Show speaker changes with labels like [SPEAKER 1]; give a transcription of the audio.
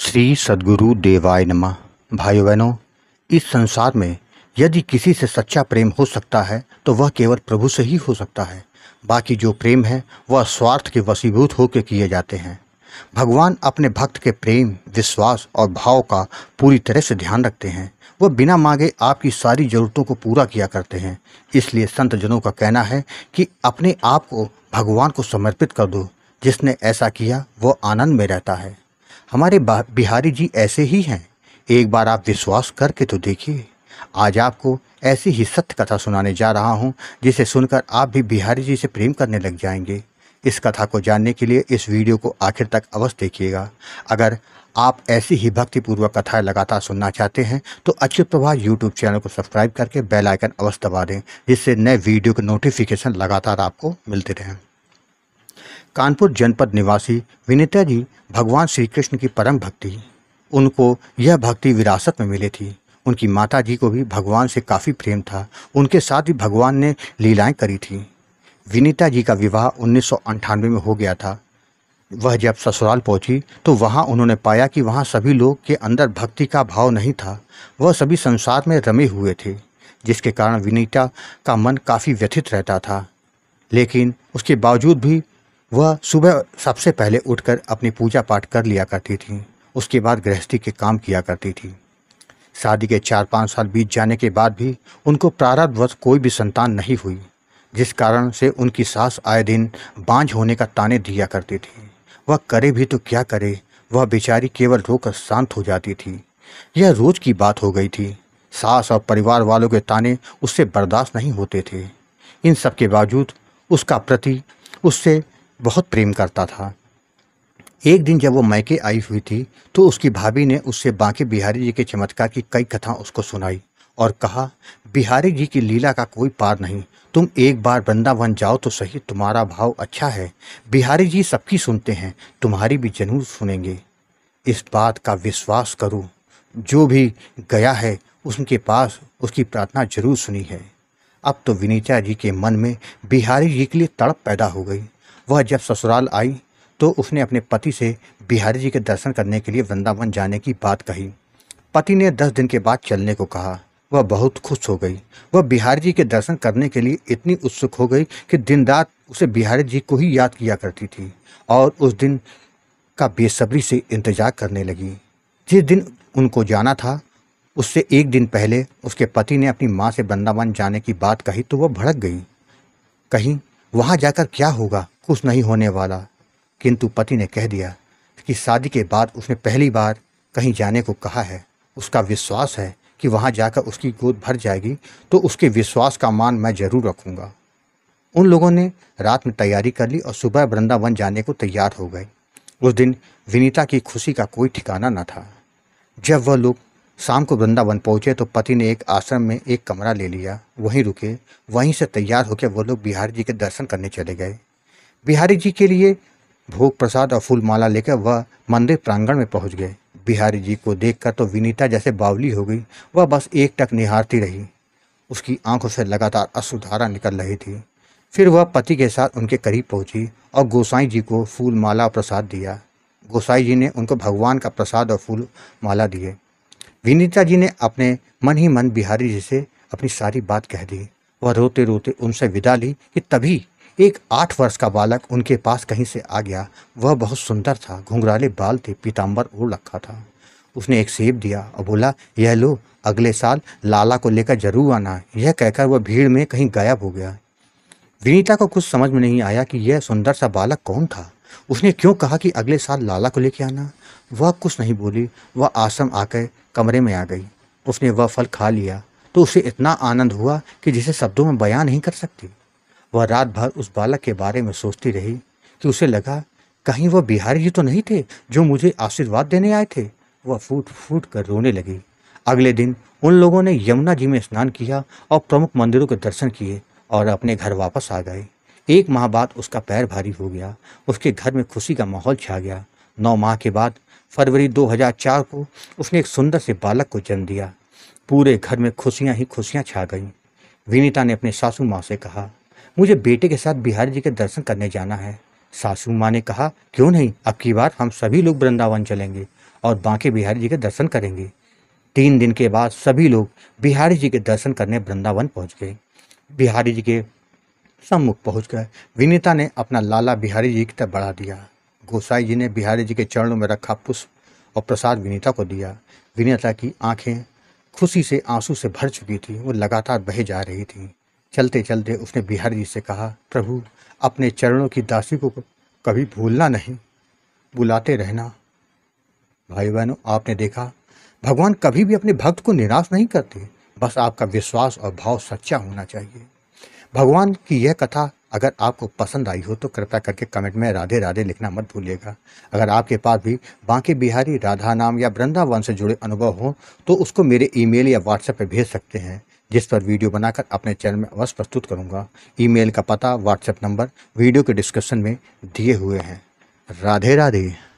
[SPEAKER 1] श्री सदगुरु देवाय नमः भाइयों बहनों इस संसार में यदि किसी से सच्चा प्रेम हो सकता है तो वह केवल प्रभु से ही हो सकता है बाकी जो प्रेम है वह स्वार्थ के वसीभूत होकर किए जाते हैं भगवान अपने भक्त के प्रेम विश्वास और भाव का पूरी तरह से ध्यान रखते हैं वह बिना मांगे आपकी सारी जरूरतों को पूरा किया करते हैं इसलिए संत जनों का कहना है कि अपने आप को भगवान को समर्पित कर दो जिसने ऐसा किया वह आनंद में रहता है हमारे बिहारी जी ऐसे ही हैं एक बार आप विश्वास करके तो देखिए आज आपको ऐसी ही सत्य कथा सुनाने जा रहा हूं जिसे सुनकर आप भी बिहारी जी से प्रेम करने लग जाएंगे इस कथा को जानने के लिए इस वीडियो को आखिर तक अवश्य देखिएगा अगर आप ऐसी ही भक्तिपूर्वक कथाएं लगातार सुनना चाहते हैं तो अच्युत प्रभा यूट्यूब चैनल को सब्सक्राइब करके बेल आइकन अवश्य दबा दें जिससे नए वीडियो के नोटिफिकेशन लगातार आपको मिलते रहें कानपुर जनपद निवासी विनीता जी भगवान श्री कृष्ण की परम भक्ति उनको यह भक्ति विरासत में मिली थी उनकी माता जी को भी भगवान से काफ़ी प्रेम था उनके साथ ही भगवान ने लीलाएं करी थी विनीता जी का विवाह उन्नीस में हो गया था वह जब ससुराल पहुंची तो वहां उन्होंने पाया कि वहां सभी लोग के अंदर भक्ति का भाव नहीं था वह सभी संसार में रमे हुए थे जिसके कारण विनीता का मन काफ़ी व्यथित रहता था लेकिन उसके बावजूद भी वह सुबह सबसे पहले उठकर अपनी पूजा पाठ कर लिया करती थी उसके बाद गृहस्थी के काम किया करती थी शादी के चार पाँच साल बीत जाने के बाद भी उनको प्रारब्धवश कोई भी संतान नहीं हुई जिस कारण से उनकी सास आए दिन बांझ होने का ताने दिया करती थी वह करे भी तो क्या करे वह बेचारी केवल रोकर शांत हो जाती थी यह रोज की बात हो गई थी सास और परिवार वालों के ताने उससे बर्दाश्त नहीं होते थे इन सब के बावजूद उसका प्रति उससे बहुत प्रेम करता था एक दिन जब वो मैके आई हुई थी तो उसकी भाभी ने उससे बांके बिहारी जी के चमत्कार की कई कथा उसको सुनाई और कहा बिहारी जी की लीला का कोई पार नहीं तुम एक बार वृंदावन जाओ तो सही तुम्हारा भाव अच्छा है बिहारी जी सबकी सुनते हैं तुम्हारी भी जरूर सुनेंगे इस बात का विश्वास करो जो भी गया है उसके पास उसकी प्रार्थना जरूर सुनी है अब तो विनीता जी के मन में बिहारी जी के लिए तड़प पैदा हो गई वह जब ससुराल आई तो उसने अपने पति से बिहारी जी के दर्शन करने के लिए वृंदावन जाने की बात कही पति ने दस दिन के बाद चलने को कहा वह बहुत खुश हो गई वह बिहारी जी के दर्शन करने के लिए इतनी उत्सुक हो गई कि दिन रात उसे बिहारी जी को ही याद किया करती थी और उस दिन का बेसब्री से इंतजार करने लगी जिस दिन उनको जाना था उससे एक दिन पहले उसके पति ने अपनी माँ से वृंदावन जाने की बात कही तो वह भड़क गई कहीं वहाँ जाकर क्या होगा कुछ नहीं होने वाला किंतु पति ने कह दिया कि शादी के बाद उसने पहली बार कहीं जाने को कहा है उसका विश्वास है कि वहाँ जाकर उसकी गोद भर जाएगी तो उसके विश्वास का मान मैं जरूर रखूँगा उन लोगों ने रात में तैयारी कर ली और सुबह वृंदावन जाने को तैयार हो गए उस दिन विनीता की खुशी का कोई ठिकाना न था जब वह लोग शाम को वृंदावन पहुंचे तो पति ने एक आश्रम में एक कमरा ले लिया वहीं रुके वहीं से तैयार होकर वह लोग बिहार जी के दर्शन करने चले गए बिहारी जी के लिए भोग प्रसाद और फूलमाला लेकर वह मंदिर प्रांगण में पहुंच गए बिहारी जी को देखकर तो विनीता जैसे बावली हो गई वह बस एक टक निहारती रही उसकी आंखों से लगातार अश्रुधारा निकल रही थी फिर वह पति के साथ उनके करीब पहुंची और गोसाई जी को फूल माला प्रसाद दिया गोसाई जी ने उनको भगवान का प्रसाद और फूल माला दिए विनीता जी ने अपने मन ही मन बिहारी जी से अपनी सारी बात कह दी वह रोते रोते उनसे विदा ली कि तभी एक आठ वर्ष का बालक उनके पास कहीं से आ गया वह बहुत सुंदर था घुंघराले बाल थे पीताम्बर ओढ़ रखा था उसने एक सेब दिया और बोला यह लो अगले साल लाला को लेकर जरूर आना यह कहकर वह भीड़ में कहीं गायब हो गया विनीता को कुछ समझ में नहीं आया कि यह सुंदर सा बालक कौन था उसने क्यों कहा कि अगले साल लाला को लेकर आना वह कुछ नहीं बोली वह आश्रम आकर कमरे में आ गई उसने वह फल खा लिया तो उसे इतना आनंद हुआ कि जिसे शब्दों में बयां नहीं कर सकती वह रात भर उस बालक के बारे में सोचती रही कि उसे लगा कहीं वह बिहारी जी तो नहीं थे जो मुझे आशीर्वाद देने आए थे वह फूट फूट कर रोने लगी अगले दिन उन लोगों ने यमुना जी में स्नान किया और प्रमुख मंदिरों के दर्शन किए और अपने घर वापस आ गए एक माह बाद उसका पैर भारी हो गया उसके घर में खुशी का माहौल छा गया नौ माह के बाद फरवरी 2004 को उसने एक सुंदर से बालक को जन्म दिया पूरे घर में खुशियां ही खुशियां छा गईं विनीता ने अपने सासू माँ से कहा मुझे बेटे के साथ बिहारी जी के दर्शन करने जाना है सासू माँ ने कहा क्यों नहीं अब की बार हम सभी लोग वृंदावन चलेंगे और बांके बिहारी जी के दर्शन करेंगे तीन दिन के बाद सभी लोग बिहारी जी के दर्शन करने वृंदावन पहुंच गए बिहारी जी के सम्मुख पहुंच गए विनीता ने अपना लाला बिहारी जी की तरफ बढ़ा दिया गोसाई जी ने बिहारी जी के चरणों में रखा पुष्प और प्रसाद विनीता को दिया विनीता की आंखें खुशी से आंसू से भर चुकी थी वो लगातार बहे जा रही थी चलते चलते उसने बिहारी जी से कहा प्रभु अपने चरणों की दासी को कभी भूलना नहीं बुलाते रहना भाई बहनों आपने देखा भगवान कभी भी अपने भक्त को निराश नहीं करते बस आपका विश्वास और भाव सच्चा होना चाहिए भगवान की यह कथा अगर आपको पसंद आई हो तो कृपया करके कमेंट में राधे राधे लिखना मत भूलिएगा अगर आपके पास भी बांके बिहारी राधा नाम या वृंदावन से जुड़े अनुभव हों तो उसको मेरे ईमेल या व्हाट्सएप पर भेज सकते हैं जिस पर वीडियो बनाकर अपने चैनल में अवश्य प्रस्तुत करूंगा ईमेल का पता व्हाट्सएप नंबर वीडियो के डिस्क्रिप्शन में दिए हुए हैं राधे राधे